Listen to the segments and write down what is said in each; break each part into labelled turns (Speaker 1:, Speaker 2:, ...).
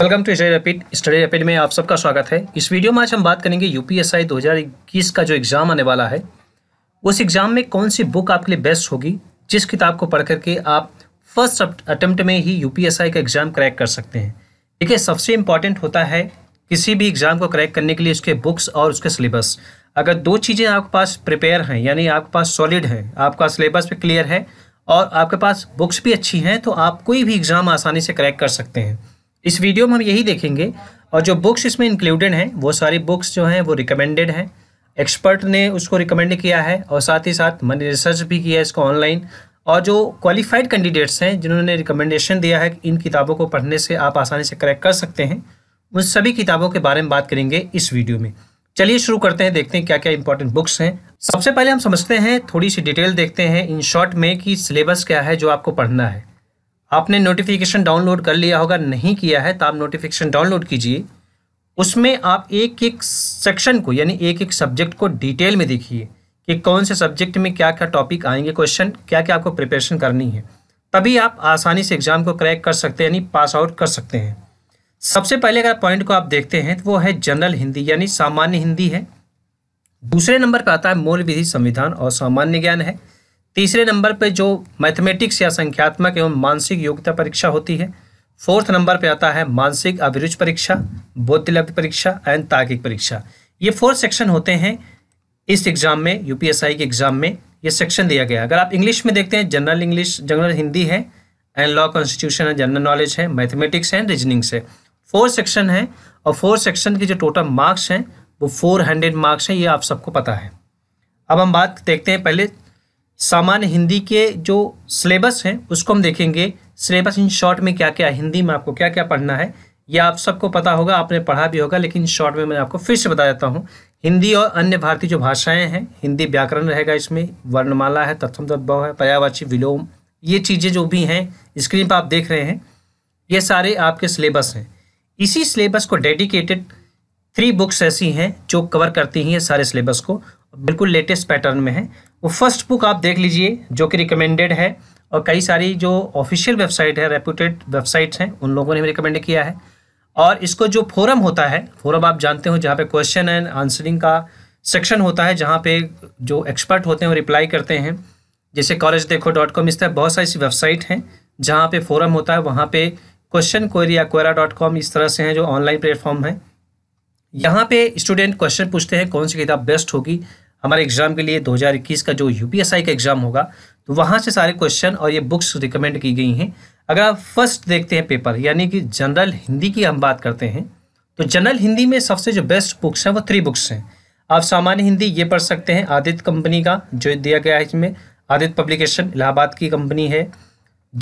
Speaker 1: welcome to study rapid study rapid में आप सबका स्वागत है इस वीडियो में आज हम बात करेंगे यूपीएसआई 2021 का जो एग्ज़ाम आने वाला है उस एग्ज़ाम में कौन सी बुक आपके लिए बेस्ट होगी जिस किताब को पढ़ करके आप फर्स्ट अटैम्प्ट में ही यूपीएसआई का एग्ज़ाम क्रैक कर सकते हैं देखिए सबसे इम्पॉर्टेंट होता है किसी भी एग्ज़ाम को क्रैक करने के लिए उसके बुक्स और उसके सिलेबस अगर दो चीज़ें आपके पास प्रिपेयर हैं यानी आपके पास सॉलिड है आपका सिलेबस भी क्लियर है और आपके पास बुक्स भी अच्छी हैं तो आप कोई भी एग्ज़ाम आसानी से क्रैक कर सकते हैं इस वीडियो में हम यही देखेंगे और जो बुक्स इसमें इंक्लूडेड हैं वो सारी बुक्स जो हैं वो रिकमेंडेड हैं एक्सपर्ट ने उसको रिकमेंड किया है और साथ ही साथ मैंने रिसर्च भी किया है इसको ऑनलाइन और जो क्वालिफाइड कैंडिडेट्स हैं जिन्होंने रिकमेंडेशन दिया है कि इन किताबों को पढ़ने से आप आसानी से क्रैक कर सकते हैं उन सभी किताबों के बारे में बात करेंगे इस वीडियो में चलिए शुरू करते हैं देखते हैं क्या क्या इंपॉर्टेंट बुक्स हैं सबसे पहले हम समझते हैं थोड़ी सी डिटेल देखते हैं इन शॉर्ट में कि सिलेबस क्या है जो आपको पढ़ना है आपने नोटिफिकेशन डाउनलोड कर लिया होगा नहीं किया है तो आप नोटिफिकेशन डाउनलोड कीजिए उसमें आप एक एक सेक्शन को यानी एक एक सब्जेक्ट को डिटेल में देखिए कि कौन से सब्जेक्ट में क्या क्या टॉपिक आएंगे क्वेश्चन क्या क्या आपको प्रिपरेशन करनी है तभी आप आसानी से एग्ज़ाम को क्रैक कर सकते हैं यानी पास आउट कर सकते हैं सबसे पहले अगर पॉइंट को आप देखते हैं तो वो है जनरल हिंदी यानी सामान्य हिंदी है दूसरे नंबर पर आता है मूल विधि संविधान और सामान्य ज्ञान है तीसरे नंबर पर जो मैथमेटिक्स या संख्यात्मक एवं मानसिक योग्यता परीक्षा होती है फोर्थ नंबर पे आता है मानसिक अभिरुचि परीक्षा बौद्धिलब्ध परीक्षा एंड तार्किक परीक्षा ये फोर सेक्शन होते हैं इस एग्ज़ाम में यूपीएसआई के एग्ज़ाम में ये सेक्शन दिया गया अगर आप इंग्लिश में देखते हैं जनरल इंग्लिश जनरल हिंदी है एंड लॉ कॉन्स्टिट्यूशन है जनरल नॉलेज है मैथमेटिक्स है रीजनिंग्स है फोर सेक्शन है और फोर सेक्शन के जो टोटल मार्क्स हैं वो फोर हंड्रेड मार्क्स हैं ये आप सबको पता है अब हम बात देखते हैं पहले सामान्य हिंदी के जो सिलेबस हैं उसको हम देखेंगे सिलेबस इन शॉर्ट में क्या क्या हिंदी में आपको क्या क्या पढ़ना है ये आप सबको पता होगा आपने पढ़ा भी होगा लेकिन शॉर्ट में मैं आपको फिर से बता देता हूँ हिंदी और अन्य भारतीय जो भाषाएं हैं हिंदी व्याकरण रहेगा इसमें वर्णमाला है तत्थम तद्भव है पर्यावाची विलोम ये चीज़ें जो भी हैं स्क्रीन पर आप देख रहे हैं ये सारे आपके सिलेबस हैं इसी सिलेबस को डेडिकेटेड थ्री बुक्स ऐसी हैं जो कवर करती हैं सारे सिलेबस को बिल्कुल लेटेस्ट पैटर्न में है वो फर्स्ट बुक आप देख लीजिए जो कि रिकमेंडेड है और कई सारी जो ऑफिशियल वेबसाइट है रेपूटेड वेबसाइट्स हैं उन लोगों ने भी रिकमेंड किया है और इसको जो फोरम होता है फोरम आप जानते हो जहाँ पे क्वेश्चन एंड आंसरिंग का सेक्शन होता है जहाँ पे जो एक्सपर्ट होते हैं वो रिप्लाई करते हैं जैसे कॉलेज देखो डॉट कॉम इस तरह बहुत सारी ऐसी वेबसाइट हैं जहाँ पे फोरम होता है वहाँ पे क्वेश्चन क्वेरी या क्वेरा डॉट कॉम इस तरह से हैं जो ऑनलाइन प्लेटफॉर्म है यहाँ पे स्टूडेंट क्वेश्चन पूछते हैं कौन सी किताब बेस्ट होगी हमारे एग्ज़ाम के लिए 2021 का जो यूपीएसआई का एग्ज़ाम होगा तो वहाँ से सारे क्वेश्चन और ये बुक्स रिकमेंड की गई हैं अगर आप फर्स्ट देखते हैं पेपर यानी कि जनरल हिंदी की हम बात करते हैं तो जनरल हिंदी में सबसे जो बेस्ट बुक्स हैं वो थ्री बुक्स हैं आप सामान्य हिंदी ये पढ़ सकते हैं आदित्य कंपनी का जो दिया गया है इसमें आदित्य पब्लिकेशन इलाहाबाद की कंपनी है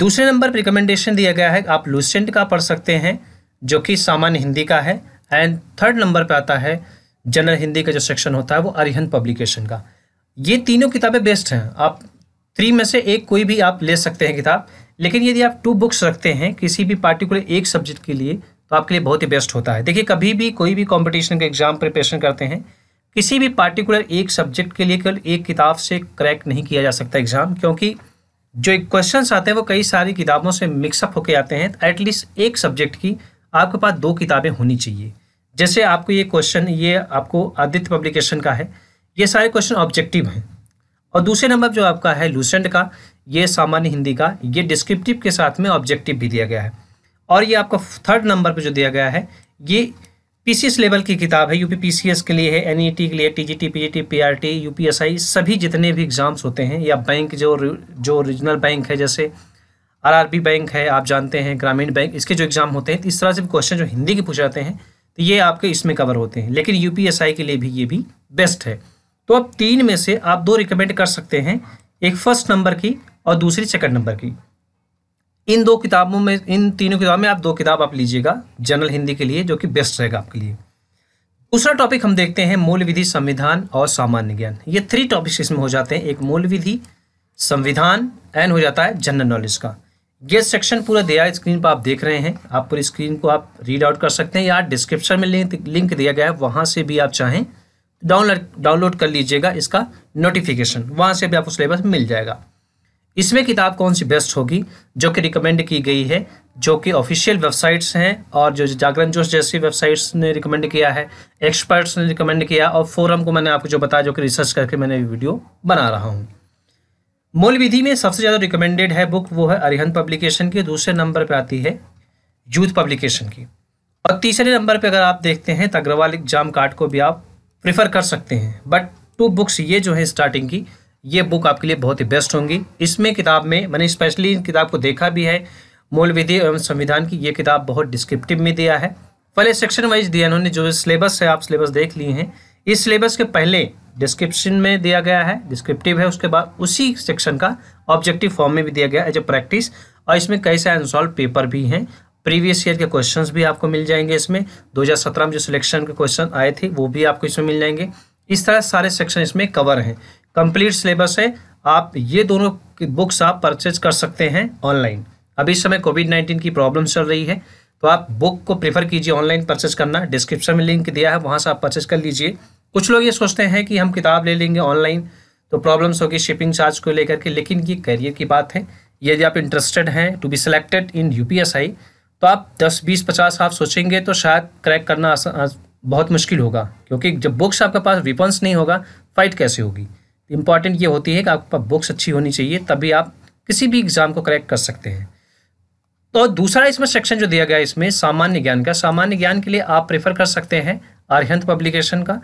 Speaker 1: दूसरे नंबर पर रिकमेंडेशन दिया गया है आप लूसेंट का पढ़ सकते हैं जो कि सामान्य हिंदी का है एंड थर्ड नंबर पर आता है जनरल हिंदी का जो सेक्शन होता है वो अरिहंत पब्लिकेशन का ये तीनों किताबें बेस्ट हैं आप थ्री में से एक कोई भी आप ले सकते हैं किताब लेकिन यदि आप टू बुक्स रखते हैं किसी भी पार्टिकुलर एक सब्जेक्ट के लिए तो आपके लिए बहुत ही बेस्ट होता है देखिए कभी भी कोई भी कॉम्पिटिशन का एग्जाम प्रिपरेशन करते हैं किसी भी पार्टिकुलर एक सब्जेक्ट के लिए केवल एक किताब से क्रैक नहीं किया जा सकता एग्ज़ाम क्योंकि जो क्वेश्चंस आते हैं वो कई सारी किताबों से मिक्सअप होकर आते हैं एटलीस्ट एक सब्जेक्ट की आपके पास दो किताबें होनी चाहिए जैसे आपको ये क्वेश्चन ये आपको आदित्य पब्लिकेशन का है ये सारे क्वेश्चन ऑब्जेक्टिव हैं और दूसरे नंबर जो आपका है लूसेंट का ये सामान्य हिंदी का ये डिस्क्रिप्टिव के साथ में ऑब्जेक्टिव भी दिया गया है और ये आपका थर्ड नंबर पर जो दिया गया है ये पीसीएस लेवल की किताब है यूपी पीसीएस के लिए है एनईटी e के लिए टीजीटी पीजीटी पीआरटी यूपीएसआई सभी जितने भी एग्ज़ाम्स होते हैं या बैंक जो जो रीजनल बैंक है जैसे आरआरबी बैंक है आप जानते हैं ग्रामीण बैंक इसके जो एग्ज़ाम होते हैं इस तरह से क्वेश्चन जो हिंदी के पूछ जाते हैं तो ये आपके इसमें कवर होते हैं लेकिन यूपीएसआई के लिए भी ये भी बेस्ट है तो अब तीन में से आप दो रिकमेंड कर सकते हैं एक फर्स्ट नंबर की और दूसरी सेकंड नंबर की इन दो किताबों में इन तीनों किताबों में आप दो किताब आप लीजिएगा जनरल हिंदी के लिए जो कि बेस्ट रहेगा आपके लिए दूसरा टॉपिक हम देखते हैं मूल विधि संविधान और सामान्य ज्ञान ये थ्री टॉपिक्स इसमें हो जाते हैं एक मूल विधि संविधान एंड हो जाता है जनरल नॉलेज का गेस्ट सेक्शन पूरा दिया स्क्रीन पर आप देख रहे हैं आप पूरी स्क्रीन को आप रीड आउट कर सकते हैं या डिस्क्रिप्शन में लिंक लिंक दिया गया है वहाँ से भी आप चाहें डाउनलोड डाउनलोड कर लीजिएगा इसका नोटिफिकेशन वहाँ से भी आपको सिलेबस मिल जाएगा इसमें किताब कौन सी बेस्ट होगी जो कि रिकमेंड की गई है जो कि ऑफिशियल वेबसाइट्स हैं और जो जागरण जोश जैसी वेबसाइट्स ने रिकमेंड किया है एक्सपर्ट्स ने रिकमेंड किया और फोरम को मैंने आपको जो बताया जो कि रिसर्च करके मैंने वीडियो बना रहा हूँ मूल विधि में सबसे ज़्यादा रिकमेंडेड है बुक वो है अरिहंत पब्लिकेशन की दूसरे नंबर पर आती है यूथ पब्लिकेशन की और तीसरे नंबर पर अगर आप देखते हैं तो अग्रवाल एग्जाम कार्ड को भी आप प्रिफर कर सकते हैं बट टू बुक्स ये जो है स्टार्टिंग की ये बुक आपके लिए बहुत ही बेस्ट होंगी इसमें किताब में मैंने स्पेशली किताब को देखा भी है मूल विधि एवं संविधान की ये किताब बहुत डिस्क्रिप्टिव में दिया है पहले सेक्शन वाइज दिया इन्होंने जो सिलेबस है आप सिलेबस देख लिए हैं इस सिलेबस के पहले डिस्क्रिप्शन में दिया गया है डिस्क्रिप्टिव है उसके बाद उसी सेक्शन का ऑब्जेक्टिव फॉर्म में भी दिया गया एज ए प्रैक्टिस और इसमें कई सारे अनसॉल्व पेपर भी हैं प्रीवियस ईयर के क्वेश्चंस भी आपको मिल जाएंगे इसमें 2017 में जो सिलेक्शन के क्वेश्चन आए थे वो भी आपको इसमें मिल जाएंगे इस तरह सारे सेक्शन इसमें कवर हैं कंप्लीट सिलेबस है आप ये दोनों बुक्स आप परचेज कर सकते हैं ऑनलाइन अभी इस समय कोविड नाइन्टीन की प्रॉब्लम चल रही है तो आप बुक को प्रेफर कीजिए ऑनलाइन परचेज करना डिस्क्रिप्शन में लिंक दिया है वहाँ से आप परचेज कर लीजिए कुछ लोग ये सोचते हैं कि हम किताब ले लेंगे ऑनलाइन तो प्रॉब्लम्स होगी शिपिंग चार्ज को लेकर के लेकिन ये करियर की बात है यदि आप इंटरेस्टेड हैं to be selected in you तो आप दस बीस पचास आप सोचेंगे तो शायद क्रैक करना बहुत मुश्किल होगा क्योंकि जब बुक्स आपके पास वेपन्स नहीं होगा फाइट कैसे होगी इंपॉर्टेंट ये होती है कि आपके पास बुक्स अच्छी होनी चाहिए तभी आप किसी भी एग्ज़ाम को क्रैक कर सकते हैं तो दूसरा इसमें सेक्शन जो दिया गया इसमें सामान्य ज्ञान का सामान्य ज्ञान के लिए आप प्रेफर कर सकते हैं आर्यंत पब्लिकेशन का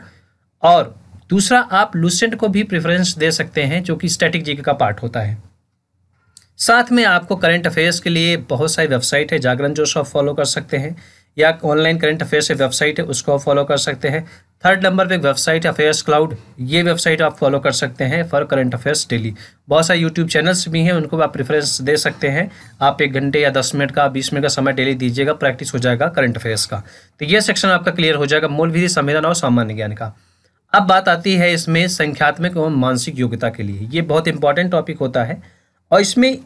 Speaker 1: और दूसरा आप लूसेंट को भी प्रेफरेंस दे सकते हैं जो कि स्टैटिक जीके का पार्ट होता है साथ में आपको करंट अफेयर्स के लिए बहुत सारी वेबसाइट है जागरण जो आप फॉलो कर सकते हैं या ऑनलाइन करंट अफेयर्स से वेबसाइट है उसको आप फॉलो कर सकते हैं थर्ड नंबर पे वेबसाइट अफेयर्स क्लाउड ये वेबसाइट आप फॉलो कर सकते हैं फॉर करंट अफेयर्स डेली बहुत सारे यूट्यूब चैनल्स भी हैं उनको आप प्रेफरेंस दे सकते हैं आप एक घंटे या दस मिनट का बीस मिनट का समय डेली दीजिएगा प्रैक्टिस हो जाएगा करंट अफेयर्स का तो ये सेक्शन आपका क्लियर हो जाएगा मूल विधि संविधान और सामान्य ज्ञान का अब बात आती है इसमें संख्यात्मक एवं मानसिक योग्यता के लिए ये बहुत इंपॉर्टेंट टॉपिक होता है और इसमें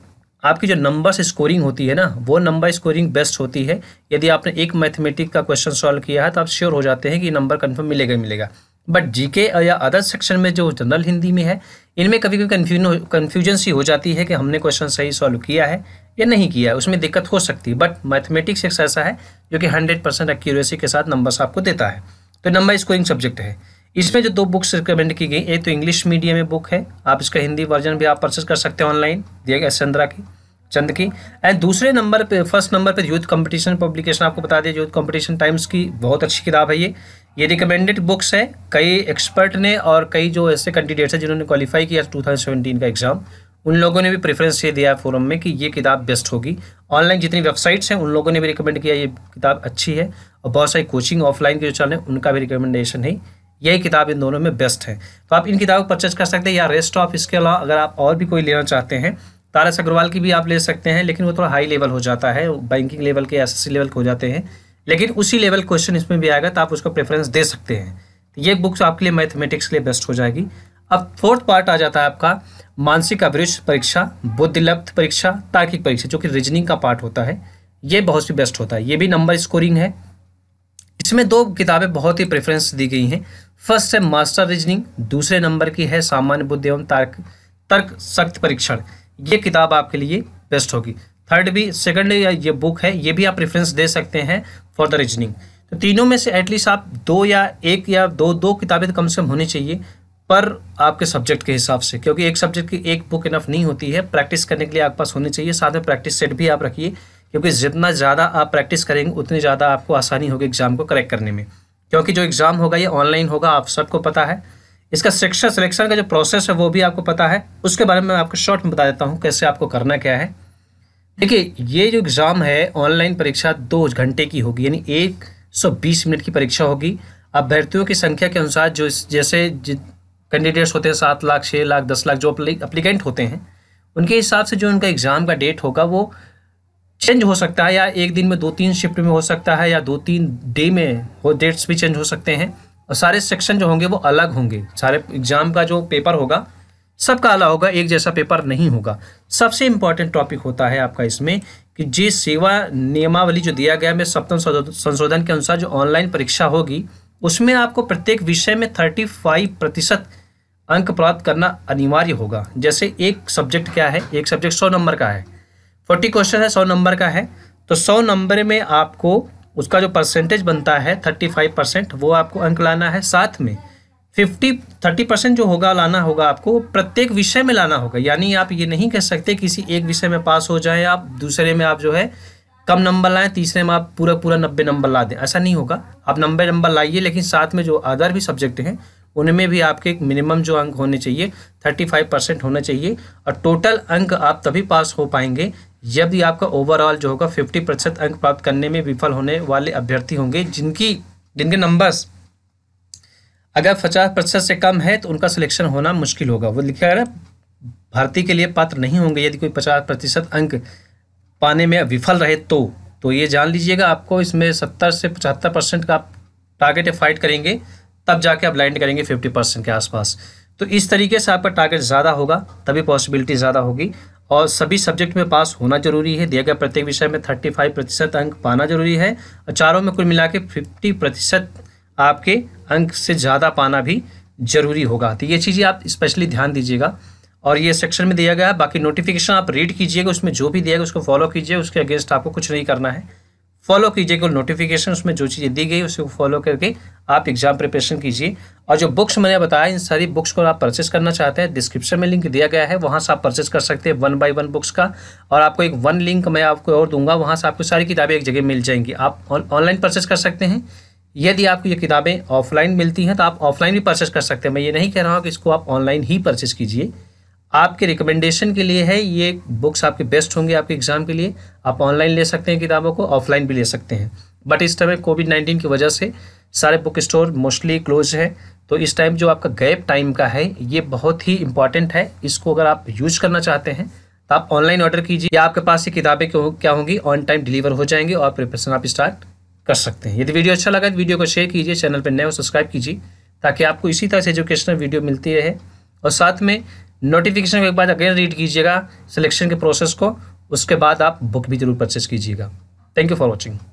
Speaker 1: आपकी जो नंबर्स स्कोरिंग होती है ना वो नंबर स्कोरिंग बेस्ट होती है यदि आपने एक मैथमेटिक का क्वेश्चन सॉल्व किया है तो आप श्योर हो जाते हैं कि नंबर कन्फर्म मिलेगा मिलेगा बट जीके या अदर सेक्शन में जो जनरल हिंदी में है इनमें कभी कभी कन्फ्यूजन कन्फ्यूजन सी हो जाती है कि हमने क्वेश्चन सही सॉल्व किया है या नहीं किया है उसमें दिक्कत हो सकती है बट मैथमेटिक्स एक ऐसा है जो कि हंड्रेड परसेंट एक्यूरेसी के साथ नंबर्स आपको देता है तो नंबर स्कोरिंग सब्जेक्ट है इसमें जो दो बुक्स रिकमेंड की गई एक तो इंग्लिश मीडियम में बुक है आप इसका हिंदी वर्जन भी आप परचेज कर सकते हैं ऑनलाइन दिया गया चंद्रा की चंद की एंड दूसरे नंबर पे फर्स्ट नंबर पे यूथ कंपटीशन पब्लिकेशन आपको बता दिया यूथ कंपटीशन टाइम्स की बहुत अच्छी किताब है ये ये रिकमेंडेड बुक्स है कई एक्सपर्ट ने और कई जो ऐसे कैंडिडेट्स हैं जिन्होंने क्वालिफाई किया टू का एग्ज़ाम उन लोगों ने भी प्रेफरेंस ये दिया है फोरम में कि ये किताब बेस्ट होगी ऑनलाइन जितनी वेबसाइट्स हैं उन लोगों ने भी रिकमेंड किया ये किताब अच्छी है और बहुत सारी कोचिंग ऑफलाइन के जो रहे हैं उनका भी रिकमेंडेशन है यही किताब इन दोनों में बेस्ट है तो आप इन किताबों को परचेज कर सकते हैं या रेस्ट ऑफ इसके अलावा अगर आप और भी कोई लेना चाहते हैं तारस अग्रवाल की भी आप ले सकते हैं लेकिन वो थोड़ा हाई लेवल हो जाता है बैंकिंग लेवल के एस लेवल के हो जाते हैं लेकिन उसी लेवल क्वेश्चन इसमें भी आएगा तो आप उसको प्रेफरेंस दे सकते हैं तो ये बुक्स आपके लिए मैथमेटिक्स के लिए बेस्ट हो जाएगी अब फोर्थ पार्ट आ जाता है आपका मानसिक अभिरुष परीक्षा बुद्धिलब्ध परीक्षा तार्किक परीक्षा जो कि रीजनिंग का पार्ट होता है ये बहुत ही बेस्ट होता है ये भी नंबर स्कोरिंग है इसमें दो किताबें बहुत ही प्रेफरेंस दी गई हैं फर्स्ट है मास्टर रीजनिंग दूसरे नंबर की है सामान्य बुद्धि एवं तर्क तर्क सख्त परीक्षण ये किताब आपके लिए बेस्ट होगी थर्ड भी सेकंड ये बुक है ये भी आप प्रेफरेंस दे सकते हैं फॉर द रीजनिंग तो तीनों में से एटलीस्ट आप दो या एक या दो दो किताबें तो कम से कम होनी चाहिए पर आपके सब्जेक्ट के हिसाब से क्योंकि एक सब्जेक्ट की एक बुक इनफ नहीं होती है प्रैक्टिस करने के लिए आपके पास होनी चाहिए साथ में प्रैक्टिस सेट भी आप रखिए क्योंकि जितना ज़्यादा आप प्रैक्टिस करेंगे उतनी ज़्यादा आपको आसानी होगी एग्ज़ाम को करेक्ट करने में क्योंकि जो एग्ज़ाम होगा ये ऑनलाइन होगा आप सबको पता है इसका शिक्षा सिलेक्शन का जो प्रोसेस है वो भी आपको पता है उसके बारे में मैं आपको शॉर्ट में बता देता हूँ कैसे आपको करना क्या है देखिए ये जो एग्ज़ाम है ऑनलाइन परीक्षा दो घंटे की होगी यानी एक सौ बीस मिनट की परीक्षा होगी अभ्यर्थियों की संख्या के अनुसार जो जैसे कैंडिडेट्स होते हैं सात लाख छः लाख दस लाख जो अप्लीकेंट होते हैं उनके हिसाब से जो उनका एग्ज़ाम का डेट होगा वो चेंज हो सकता है या एक दिन में दो तीन शिफ्ट में हो सकता है या दो तीन डे में वो डेट्स भी चेंज हो सकते हैं और सारे सेक्शन जो होंगे वो अलग होंगे सारे एग्ज़ाम का जो पेपर होगा सबका अलग होगा एक जैसा पेपर नहीं होगा सबसे इंपॉर्टेंट टॉपिक होता है आपका इसमें कि जी सेवा नियमावली जो दिया गया है सप्तम संशोधन के अनुसार जो ऑनलाइन परीक्षा होगी उसमें आपको प्रत्येक विषय में थर्टी फाइव प्रतिशत अंक प्राप्त करना अनिवार्य होगा जैसे एक सब्जेक्ट क्या है एक सब्जेक्ट सौ नंबर का है फोर्टी क्वेश्चन है सौ नंबर का है तो सौ नंबर में आपको उसका जो परसेंटेज बनता है थर्टी फाइव परसेंट वो आपको अंक लाना है साथ में फिफ्टी थर्टी परसेंट जो होगा लाना होगा आपको प्रत्येक विषय में लाना होगा यानी आप ये नहीं कह सकते किसी एक विषय में पास हो जाए आप दूसरे में आप जो है कम नंबर लाएं तीसरे में आप पूरा पूरा नब्बे नंबर ला दें ऐसा नहीं होगा आप नब्बे नंबर लाइए लेकिन साथ में जो अदर भी सब्जेक्ट हैं उनमें भी आपके एक मिनिमम जो अंक होने चाहिए थर्टी फाइव परसेंट होना चाहिए और टोटल अंक आप तभी पास हो पाएंगे जब भी आपका ओवरऑल जो होगा फिफ्टी प्रतिशत अंक प्राप्त करने में विफल होने वाले अभ्यर्थी होंगे जिनकी जिनके नंबर्स अगर पचास प्रतिशत से कम है तो उनका सिलेक्शन होना मुश्किल होगा वो लिखा है भर्ती के लिए पात्र नहीं होंगे यदि कोई पचास प्रतिशत अंक पाने में विफल रहे तो तो ये जान लीजिएगा आपको इसमें सत्तर से पचहत्तर परसेंट का आप टारगेट फाइट करेंगे तब जाके आप लैंड करेंगे फिफ्टी परसेंट के आसपास तो इस तरीके से आपका टारगेट ज़्यादा होगा तभी पॉसिबिलिटी ज़्यादा होगी और सभी सब्जेक्ट में पास होना जरूरी है दिया गया प्रत्येक विषय में थर्टी फाइव प्रतिशत अंक पाना जरूरी है और चारों में कुल मिला के फिफ्टी प्रतिशत आपके अंक से ज़्यादा पाना भी जरूरी होगा तो ये चीज़ें आप स्पेशली ध्यान दीजिएगा और ये सेक्शन में दिया गया बाकी नोटिफिकेशन आप रीड कीजिएगा उसमें जो भी दिया गया उसको फॉलो कीजिए उसके अगेंस्ट आपको कुछ नहीं करना है फॉलो कीजिए केवल नोटिफिकेशन उसमें जो चीज़ें दी गई उसको फॉलो करके आप एग्जाम प्रिपरेशन कीजिए और जो बुक्स मैंने बताया इन सारी बुक्स को आप परचेस करना चाहते हैं डिस्क्रिप्शन में लिंक दिया गया है वहाँ से आप परचेस कर सकते हैं वन बाई वन बुक्स का और आपको एक वन लिंक मैं आपको और दूंगा वहाँ से आपको सारी किताबें एक जगह मिल जाएंगी आप ऑनलाइन परचेस कर सकते हैं यदि आपको ये किताबें ऑफलाइन मिलती हैं तो आप ऑफलाइन भी परचेस कर सकते हैं मैं ये नहीं कह रहा हूँ कि इसको आप ऑनलाइन ही परचेस कीजिए आपके रिकमेंडेशन के लिए है ये बुक्स आपके बेस्ट होंगे आपके एग्ज़ाम के लिए आप ऑनलाइन ले सकते हैं किताबों को ऑफलाइन भी ले सकते हैं बट इस टाइम कोविड नाइन्टीन की वजह से सारे बुक स्टोर मोस्टली क्लोज है तो इस टाइम जो आपका गैप टाइम का है ये बहुत ही इंपॉर्टेंट है इसको अगर आप यूज करना चाहते हैं तो आप ऑनलाइन ऑर्डर कीजिए या आपके पास ये किताबें क्यों क्या होंगी ऑन टाइम डिलीवर हो जाएंगी और प्रिपरेशन आप स्टार्ट कर सकते हैं यदि वीडियो अच्छा लगा तो वीडियो को शेयर कीजिए चैनल पर नए हो सब्सक्राइब कीजिए ताकि आपको इसी तरह से एजुकेशनल वीडियो मिलती रहे और साथ में नोटिफिकेशन एक बार अगेन रीड कीजिएगा सिलेक्शन के प्रोसेस को उसके बाद आप बुक भी जरूर परचेस कीजिएगा थैंक यू फॉर वॉचिंग